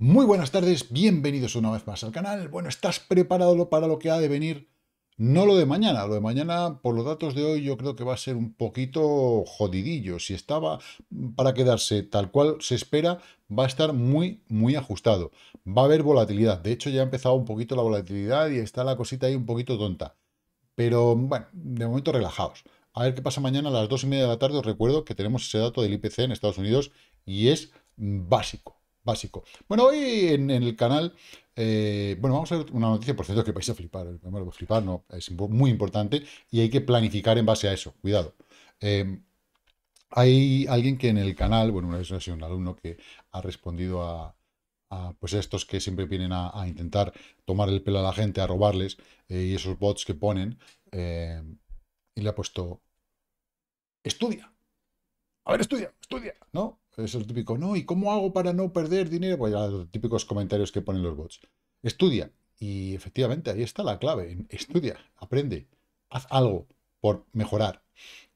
Muy buenas tardes, bienvenidos una vez más al canal. Bueno, ¿estás preparado para lo que ha de venir? No lo de mañana, lo de mañana, por los datos de hoy, yo creo que va a ser un poquito jodidillo. Si estaba para quedarse tal cual se espera, va a estar muy, muy ajustado. Va a haber volatilidad. De hecho, ya ha empezado un poquito la volatilidad y está la cosita ahí un poquito tonta. Pero, bueno, de momento relajaos. A ver qué pasa mañana a las dos y media de la tarde. Os recuerdo que tenemos ese dato del IPC en Estados Unidos y es básico básico. Bueno, hoy en, el canal, eh, bueno, vamos a ver una noticia, por cierto, que vais a flipar. Eh, flipar no, es muy importante y hay que planificar en base a eso, cuidado. Eh, hay alguien que en el canal, bueno, una vez ha sido un alumno que ha respondido a, a pues estos que siempre vienen a, intentar tomar el pelo a la gente, a robarles, y esos bots que ponen, y le ha puesto, estudia, a ver, estudia, estudia, ¿no? Es el típico, no, ¿y cómo hago para no perder dinero? Pues los típicos comentarios que ponen los bots. Estudia. Y efectivamente, ahí está la clave. Estudia, aprende, haz algo por mejorar.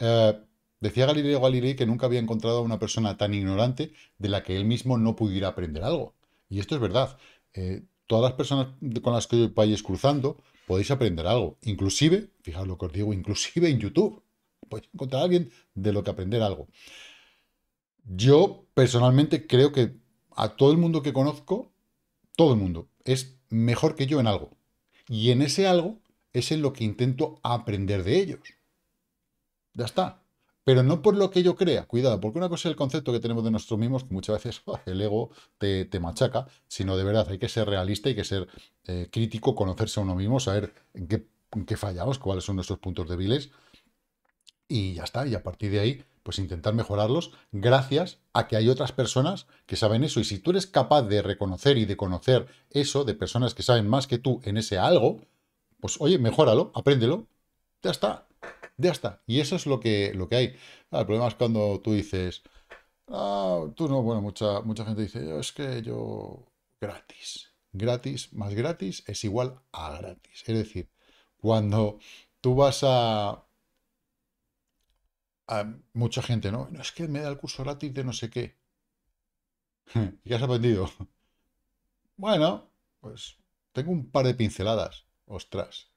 Eh, decía Galileo Galilei que nunca había encontrado a una persona tan ignorante de la que él mismo no pudiera aprender algo. Y esto es verdad. Eh, todas las personas con las que vais cruzando podéis aprender algo. Inclusive, fijaros lo que os digo, inclusive en YouTube. Podéis encontrar a alguien de lo que aprender algo. Yo personalmente creo que a todo el mundo que conozco, todo el mundo, es mejor que yo en algo. Y en ese algo es en lo que intento aprender de ellos. Ya está. Pero no por lo que yo crea, cuidado, porque una cosa es el concepto que tenemos de nosotros mismos, que muchas veces el ego te, te, machaca, sino de verdad hay que ser realista, hay que ser eh, crítico, conocerse a uno mismo, saber qué, en qué fallamos, cuáles son nuestros puntos débiles, y ya está, y a partir de ahí pues intentar mejorarlos gracias a que hay otras personas que saben eso. Y si tú eres capaz de reconocer y de conocer eso de personas que saben más que tú en ese algo, pues oye, mejóralo, apréndelo, ya está, ya está. Y eso es lo que, lo que hay. el problema es cuando tú dices, ah, tú no, bueno, mucha, mucha gente dice, es que yo gratis. Gratis más gratis es igual a gratis. Es decir, cuando tú vas a mucha gente, ¿no? No es que me da el curso gratis de no sé qué. ¿Qué has aprendido? Bueno, pues tengo un par de pinceladas. Ostras,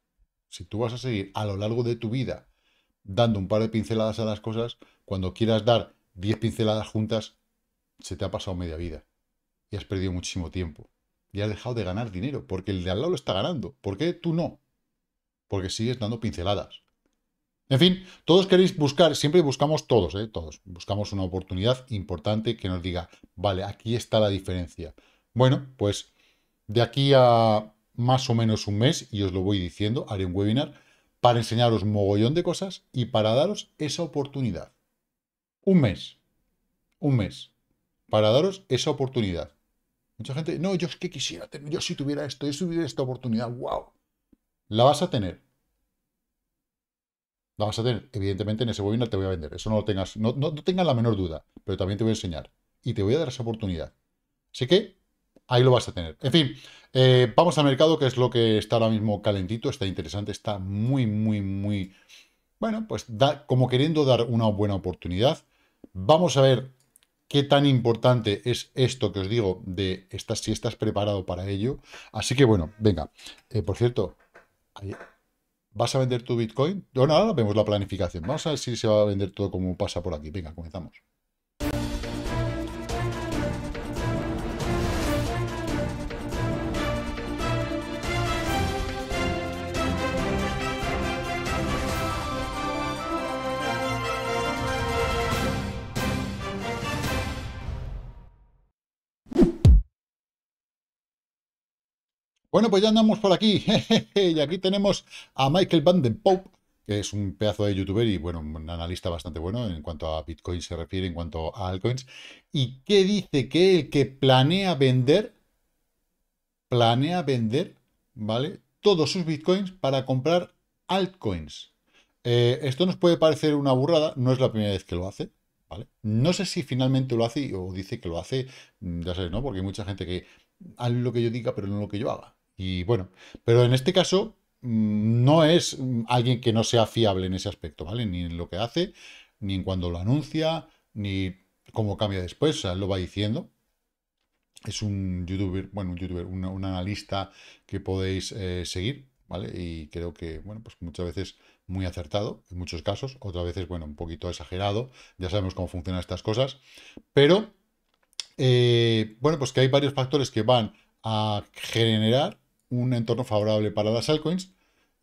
si tú vas a seguir a lo largo de tu vida dando un par de pinceladas a las cosas, cuando quieras dar 10 pinceladas juntas, se te ha pasado media vida. Y has perdido muchísimo tiempo. Y has dejado de ganar dinero, porque el de al lado lo está ganando. ¿Por qué tú no? Porque sigues dando pinceladas. En fin, todos queréis buscar, siempre buscamos todos, ¿eh? todos, buscamos una oportunidad importante que nos diga, vale, aquí está la diferencia. Bueno, pues de aquí a más o menos un mes, y os lo voy diciendo, haré un webinar para enseñaros mogollón de cosas y para daros esa oportunidad. Un mes, un mes, para daros esa oportunidad. Mucha gente, no, yo es que quisiera tener, yo si tuviera esto, yo si tuviera esta oportunidad, wow, la vas a tener vas a tener, evidentemente, en ese webinar te voy a vender. Eso no lo tengas, no, no, tengas la menor duda, pero también te voy a enseñar. Y te voy a dar esa oportunidad. Así que ahí lo vas a tener. En fin, eh, vamos al mercado, que es lo que está ahora mismo calentito, está interesante, está muy, muy, muy... Bueno, pues da, como queriendo dar una buena oportunidad. Vamos a ver qué tan importante es esto que os digo, de estas si estás preparado para ello. Así que bueno, venga. Eh, por cierto, ¿Vas a vender tu Bitcoin? Bueno, ahora vemos la planificación. Vamos a ver si se va a vender todo como pasa por aquí. Venga, comenzamos. Bueno, pues ya andamos por aquí. y aquí tenemos a Michael Van den Pope, que es un pedazo de youtuber y, bueno, un analista bastante bueno en cuanto a Bitcoin se refiere, en cuanto a altcoins. Y que dice que el que planea vender, planea vender, ¿vale? Todos sus Bitcoins para comprar altcoins. Eh, esto nos puede parecer una burrada, no es la primera vez que lo hace, ¿Vale? No sé si finalmente lo hace o dice que lo hace, mm, ya sabes, ¿no? Porque hay mucha gente que hace lo que yo diga, pero no lo que yo haga. Y bueno, pero en este caso mm, no es mm, alguien que no sea fiable en ese aspecto, ¿vale? Ni en lo que hace, ni en cuando lo anuncia, ni cómo cambia después, o sea, lo va diciendo. Es un youtuber, bueno, un youtuber, un, analista que podéis eh, seguir, ¿vale? Y creo que, bueno, pues muchas veces muy acertado, en muchos casos, otras veces, bueno, un poquito exagerado, ya sabemos cómo funcionan estas cosas, pero, eh, bueno, pues que hay varios factores que van a generar un entorno favorable para las altcoins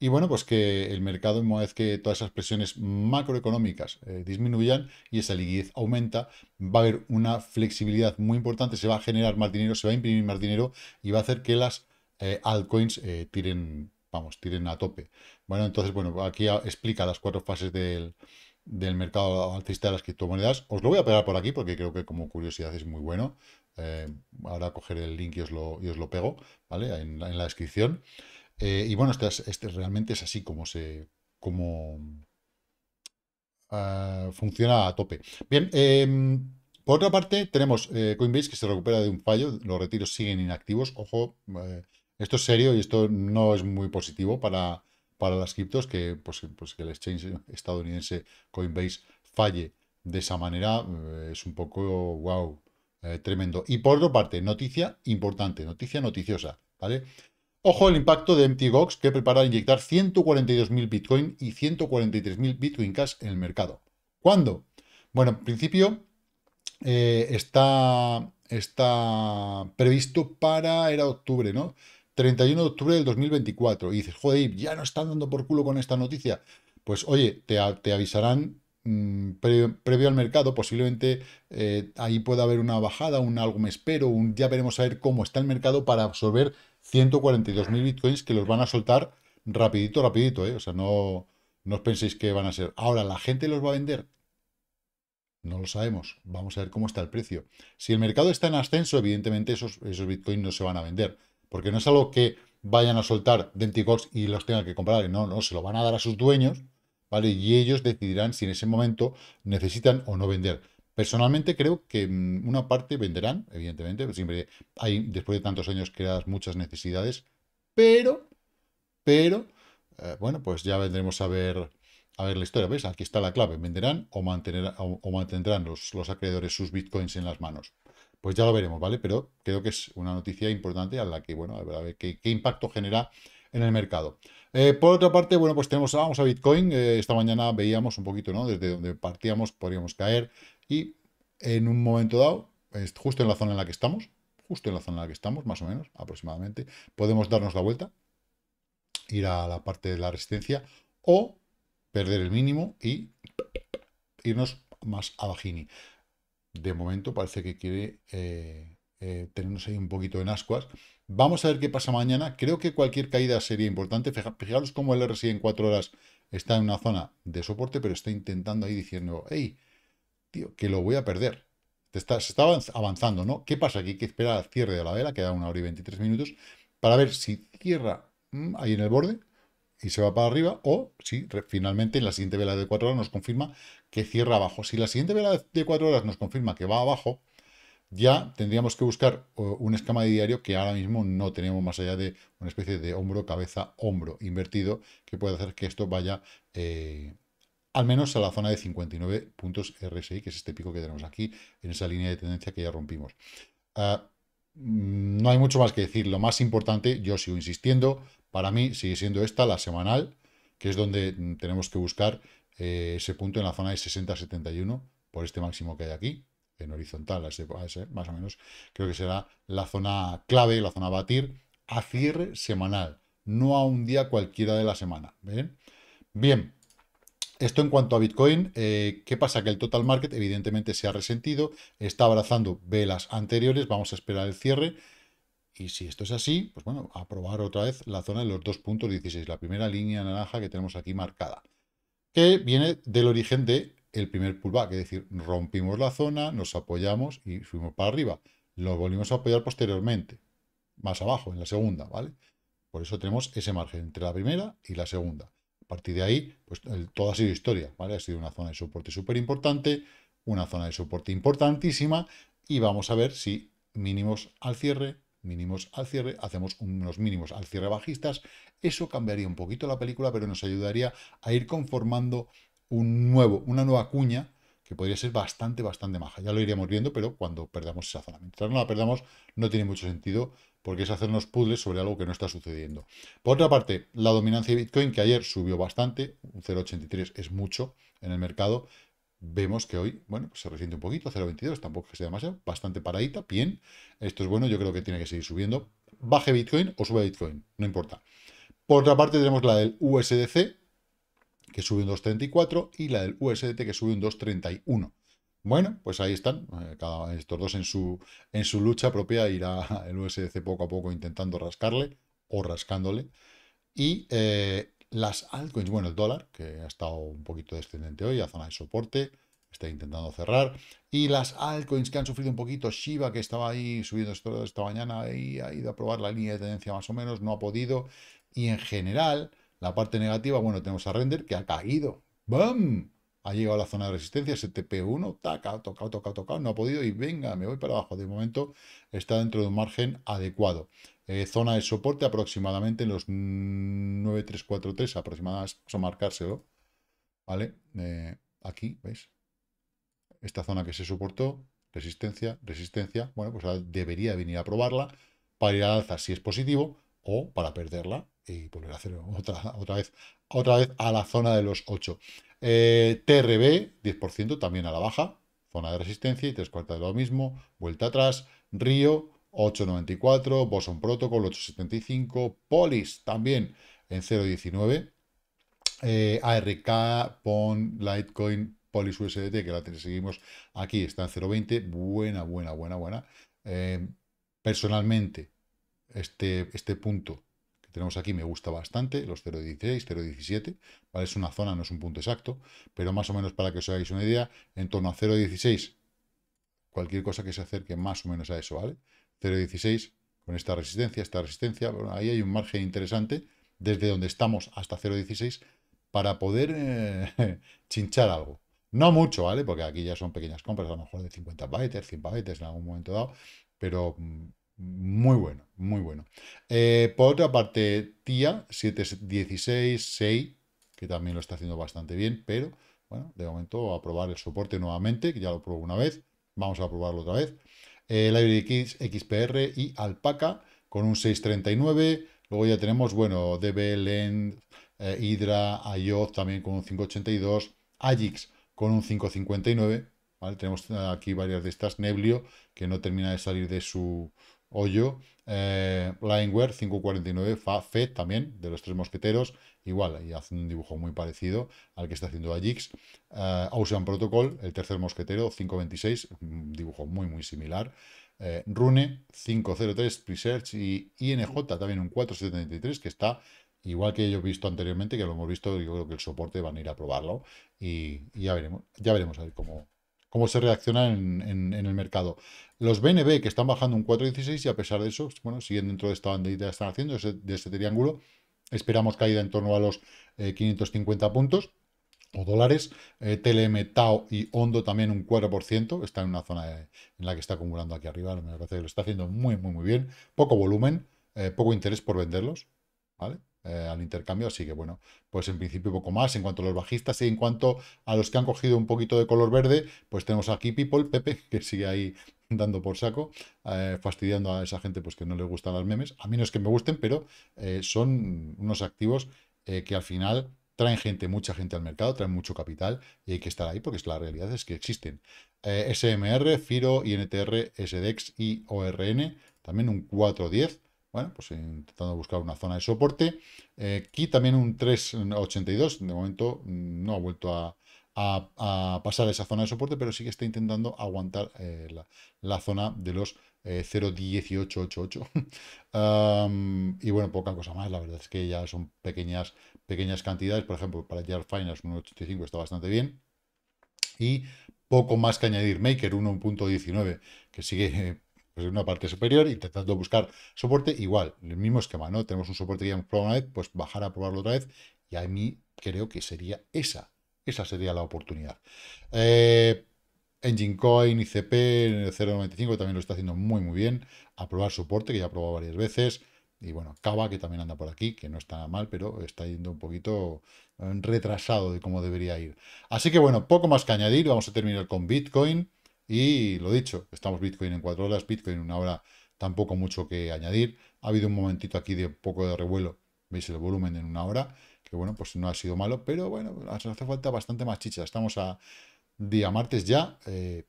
y bueno, pues que el mercado, una vez que todas esas presiones macroeconómicas eh, disminuyan y esa liquidez aumenta, va a haber una flexibilidad muy importante, se va a generar más dinero, se va a imprimir más dinero y va a hacer que las eh, altcoins eh, tiren, vamos, tiren a tope. Bueno, entonces, bueno, aquí explica las cuatro fases del, mercado alcista de las criptomonedas. Os lo voy a pegar por aquí porque creo que como curiosidad es muy bueno. Eh, ahora cogeré el link y os lo, os lo pego, ¿vale? En, la descripción. Eh, y bueno, este, realmente es así como se. como ah, funciona a tope. Bien, em, por otra parte, tenemos eh, Coinbase que se recupera de un fallo. Los retiros siguen inactivos. Ojo, esto es serio y esto no es muy positivo para, para las criptos que, pues, pues que el exchange estadounidense Coinbase falle de esa manera. es un poco wow. Eh, tremendo. Y por otra parte, noticia importante, noticia noticiosa, ¿vale? Ojo el impacto de MTGox que prepara inyectar 142.000 Bitcoin y 143.000 Bitcoin Cash en el mercado. ¿Cuándo? Bueno, en principio eh, está, está previsto para, era octubre, ¿no? 31 de octubre del 2024. Y dices, joder, ya no están dando por culo con esta noticia. Pues oye, te, te avisarán Mm, previo al mercado, posiblemente eh, ahí pueda haber una bajada, un algo me espero, un ya veremos a ver cómo está el mercado para absorber 142.000 bitcoins que los van a soltar rapidito, rapidito, eh. o sea, no, no os penséis que van a ser. Ahora, ¿la gente los va a vender? No lo sabemos. Vamos a ver cómo está el precio. Si el mercado está en ascenso, evidentemente esos, esos bitcoins no se van a vender. Porque no es algo que vayan a soltar Denticox y los tengan que comprar. No, no, se lo van a dar a sus dueños ¿vale? Y ellos decidirán si en ese momento necesitan o no vender. Personalmente creo que mm, una parte venderán, evidentemente, pues siempre hay, después de tantos años creadas muchas necesidades, pero, pero, eh, bueno, pues ya vendremos a ver, a ver la historia, ¿ves? Aquí está la clave, venderán o, o, mantendrán los, acreedores sus bitcoins en las manos. Pues ya lo veremos, ¿vale? Pero creo que es una noticia importante a la que, bueno, a ver, qué impacto genera en el mercado. Eh, por otra parte, bueno, pues tenemos, vamos a Bitcoin. Eh, esta mañana veíamos un poquito, ¿no? Desde donde partíamos, podríamos caer. Y en un momento dado, justo en la zona en la que estamos, justo en la zona en la que estamos, más o menos, aproximadamente, podemos darnos la vuelta, ir a la parte de la resistencia o perder el mínimo y irnos más a bajini. De momento parece que quiere eh, tenernos ahí un poquito en ascuas Vamos a ver qué pasa mañana. Creo que cualquier caída sería importante. Fijaros cómo el RSI en cuatro horas está en una zona de soporte, pero está intentando ahí diciendo, hey, tío, que lo voy a perder. se está avanzando, ¿no? ¿Qué pasa? aquí? hay que esperar al cierre de la vela, da una hora y 23 minutos, para ver si cierra mm, ahí en el borde y se va para arriba, o si finalmente en la siguiente vela de 4 horas nos confirma que cierra abajo. Si la siguiente vela de cuatro horas nos confirma que va abajo, ya tendríamos que buscar un esquema de diario que ahora mismo no tenemos más allá de una especie de hombro, cabeza, hombro invertido que puede hacer que esto vaya eh, al menos a la zona de 59 puntos RSI, que es este pico que tenemos aquí en esa línea de tendencia que ya rompimos. Ah, mm, no hay mucho más que decir. Lo más importante, yo sigo insistiendo, para mí sigue siendo esta, la semanal, que es donde tenemos que buscar eh, ese punto en la zona de 60-71 por este máximo que hay aquí, en horizontal a ese, más o menos, creo que será la zona clave, la zona a batir, a cierre semanal, no a un día cualquiera de la semana. ¿bien? esto en cuanto a Bitcoin, eh, ¿qué pasa? Que el total market evidentemente se ha resentido, está abrazando velas anteriores, vamos a esperar el cierre. Y si esto es así, pues bueno, a probar otra vez la zona de los 2.16, la primera línea naranja que tenemos aquí marcada, que viene del origen de el primer pullback, es decir, rompimos la zona, nos apoyamos y fuimos para arriba. Lo volvimos a apoyar posteriormente, más abajo, en la segunda, ¿vale? Por eso tenemos ese margen entre la primera y la segunda. A partir de ahí, pues todo ha sido historia, ¿vale? Ha sido una zona de soporte súper importante, una zona de soporte importantísima y vamos a ver si mínimos al cierre, mínimos al cierre, hacemos unos mínimos al cierre bajistas. Eso cambiaría un poquito la película, pero nos ayudaría a ir conformando un nuevo, una nueva cuña que podría ser bastante, bastante maja. Ya lo iríamos viendo, pero cuando perdamos esa zona. Mientras no la perdamos, no tiene mucho sentido, porque es hacernos puzzles sobre algo que no está sucediendo. Por otra parte, la dominancia de Bitcoin, que ayer subió bastante, un 0,83 es mucho en el mercado, vemos que hoy, bueno, pues se resiente un poquito, 0.22, tampoco que sea demasiado, bastante paradita, bien, esto es bueno, yo creo que tiene que seguir subiendo, baje Bitcoin o sube Bitcoin, no importa. Por otra parte tenemos la del USDC, que sube un 2,34 y la del USDT que sube un 2,31. Bueno, pues ahí están, eh, cada, estos dos en su, en su lucha propia, irá el USDC poco a poco intentando rascarle o rascándole. Y eh, las altcoins, bueno, el dólar, que ha estado un poquito descendente hoy, a zona de soporte, está intentando cerrar. Y las altcoins que han sufrido un poquito, Shiba, que estaba ahí subiendo esta mañana y ha ido a probar la línea de tendencia más o menos, no ha podido. Y en general, la parte negativa, bueno, tenemos a Render, que ha caído. ¡Bam! Ha llegado a la zona de resistencia, STP1, taca, tocado, tocado, tocado, no ha podido y venga, me voy para abajo. De momento está dentro de un margen adecuado. Eh, zona de soporte aproximadamente en los 9343, aproximadamente, a marcárselo. ¿Vale? Eh, aquí, ¿veis? Esta zona que se soportó, resistencia, resistencia. Bueno, pues ahora debería venir a probarla para ir al alza si es positivo o para perderla y volver a hacer otra, otra, vez, otra vez a la zona de los 8. TRB, 10% también a la baja, zona de resistencia y tres cuartas de lo mismo, vuelta atrás, Río, 8.94, Boson Protocol, 8.75, Polis también en 0.19, ARK, PON, Litecoin, Polis USDT, que la seguimos aquí, está en 0.20, buena, buena, buena, buena. Eh, personalmente, este, este punto tenemos aquí me gusta bastante, los 0.16, 0.17, ¿vale? Es una zona, no es un punto exacto, pero más o menos para que os hagáis una idea, en torno a 0.16, cualquier cosa que se acerque más o menos a eso, ¿vale? 0.16 con esta resistencia, esta resistencia, ahí hay un margen interesante, desde donde estamos hasta 0.16, para poder eh, chinchar algo. No mucho, ¿vale? Porque aquí ya son pequeñas compras, a lo mejor de 50 bytes, 100 bytes en algún momento dado, pero mm, muy bueno, muy bueno. Eh, por otra parte, TIA 6 que también lo está haciendo bastante bien, pero bueno, de momento a probar el soporte nuevamente, que ya lo probó una vez, vamos a probarlo otra vez. Eh, Library XPR y Alpaca con un 639. Luego ya tenemos, bueno, de eh, Hydra, IOT también con un 582, Agix con un 559. ¿vale? Tenemos aquí varias de estas, Neblio, que no termina de salir de su Hoyo, eh, Lineware 549, Fa, Fed también, de los tres mosqueteros, igual, y hace un dibujo muy parecido al que está haciendo Ajix. Eh, Ocean Protocol, el tercer mosquetero, 526, un dibujo muy, muy similar. Eh, Rune 503, Presearch y INJ también un 473, que está igual que yo he visto anteriormente, que lo hemos visto, yo creo que el soporte van a ir a probarlo y, ya veremos, ya veremos cómo, cómo se reacciona en el mercado. Los BNB que están bajando un 4.16 y a pesar de eso, bueno, siguen dentro de esta bandita, están haciendo de ese triángulo. Esperamos caída en torno a los 550 eh, puntos o dólares. Eh, Telemetao y Hondo también un 4%. Está en una zona eh, en la que está acumulando aquí arriba. Me parece que lo está haciendo muy, muy, muy bien. Poco volumen, poco interés por venderlos. ¿Vale? al intercambio, así que bueno, pues en principio poco más en cuanto a los bajistas y en cuanto a los que han cogido un poquito de color verde, pues tenemos aquí People, Pepe, que sigue ahí dando por saco, eh, fastidiando a esa gente pues, que no le gustan los memes. A mí no es que me gusten, pero eh, son unos activos eh, que al final traen gente, mucha gente al mercado, traen mucho capital y hay que estar ahí porque la realidad es que existen. SMR, FIRO, INTR, SDEX y ORN, también un 410 bueno, pues intentando buscar una zona de soporte. aquí también un 382, de momento mm, no ha vuelto a, a, pasar esa zona de soporte, pero sí que está intentando aguantar eh, la, zona de los 0.1888. Eh, y bueno, poca cosa más, la verdad es que ya son pequeñas, pequeñas cantidades. Por ejemplo, para Jar Finance 1.85 está bastante bien. Y poco más que añadir, Maker 1.19, que sigue pues, en una parte superior, intentando buscar soporte, igual, el mismo esquema, ¿no? Tenemos un soporte que ya hemos probado una vez, pues bajar a probarlo otra vez, y a mí creo que sería esa esa sería la oportunidad. Eh, EngineCoin, ICP, 0.95, también lo está haciendo muy, muy bien. Aprobar soporte, que ya ha probado varias veces. Y bueno, Cava, que también anda por aquí, que no está mal, pero está yendo un poquito eh, retrasado de cómo debería ir. Así que bueno, poco más que añadir. Vamos a terminar con Bitcoin. Y lo dicho, estamos Bitcoin en cuatro horas, Bitcoin en una hora, tampoco mucho que añadir. Ha habido un momentito aquí de poco de revuelo, veis el volumen en una hora, que bueno, pues no ha sido malo, pero bueno, hace falta bastante más chicha. Estamos a día martes ya, eh,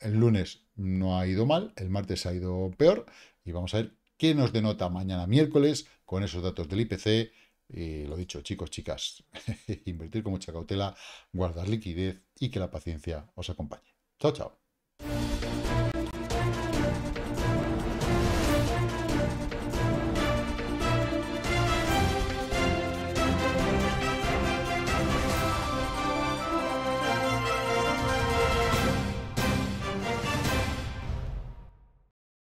el lunes no ha ido mal, el martes ha ido peor y vamos a ver qué nos denota mañana miércoles con esos datos del IPC. y lo dicho, chicos, chicas, invertir con mucha cautela, guardar liquidez y que la paciencia os acompañe. Chao, chao.